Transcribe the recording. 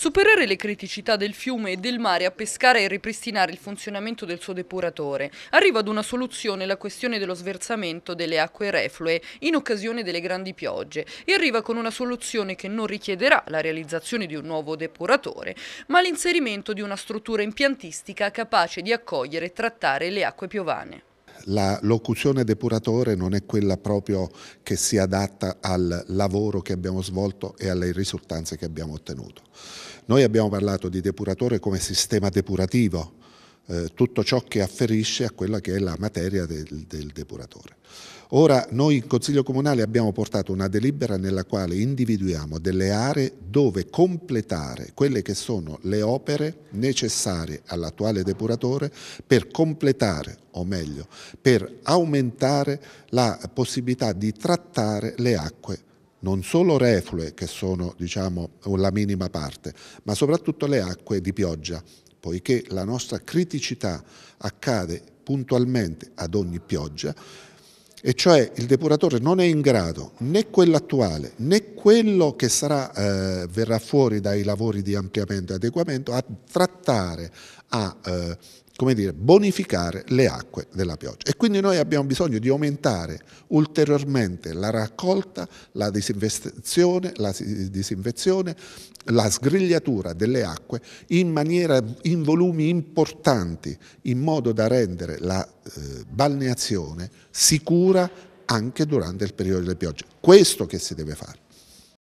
Superare le criticità del fiume e del mare a pescare e ripristinare il funzionamento del suo depuratore. Arriva ad una soluzione la questione dello sversamento delle acque reflue in occasione delle grandi piogge e arriva con una soluzione che non richiederà la realizzazione di un nuovo depuratore, ma l'inserimento di una struttura impiantistica capace di accogliere e trattare le acque piovane la locuzione depuratore non è quella proprio che si adatta al lavoro che abbiamo svolto e alle risultanze che abbiamo ottenuto. Noi abbiamo parlato di depuratore come sistema depurativo, eh, tutto ciò che afferisce a quella che è la materia del, del depuratore. Ora noi in Consiglio Comunale abbiamo portato una delibera nella quale individuiamo delle aree dove completare quelle che sono le opere necessarie all'attuale depuratore per completare, o meglio, per aumentare la possibilità di trattare le acque non solo reflue che sono diciamo, la minima parte, ma soprattutto le acque di pioggia poiché la nostra criticità accade puntualmente ad ogni pioggia, e cioè il depuratore non è in grado né quello attuale né quello che sarà, eh, verrà fuori dai lavori di ampliamento e adeguamento a trattare, a eh, come dire, bonificare le acque della pioggia. E quindi noi abbiamo bisogno di aumentare ulteriormente la raccolta, la disinfestazione, la disinfezione, la sgrigliatura delle acque in, maniera, in volumi importanti, in modo da rendere la eh, balneazione sicura anche durante il periodo delle piogge. Questo che si deve fare.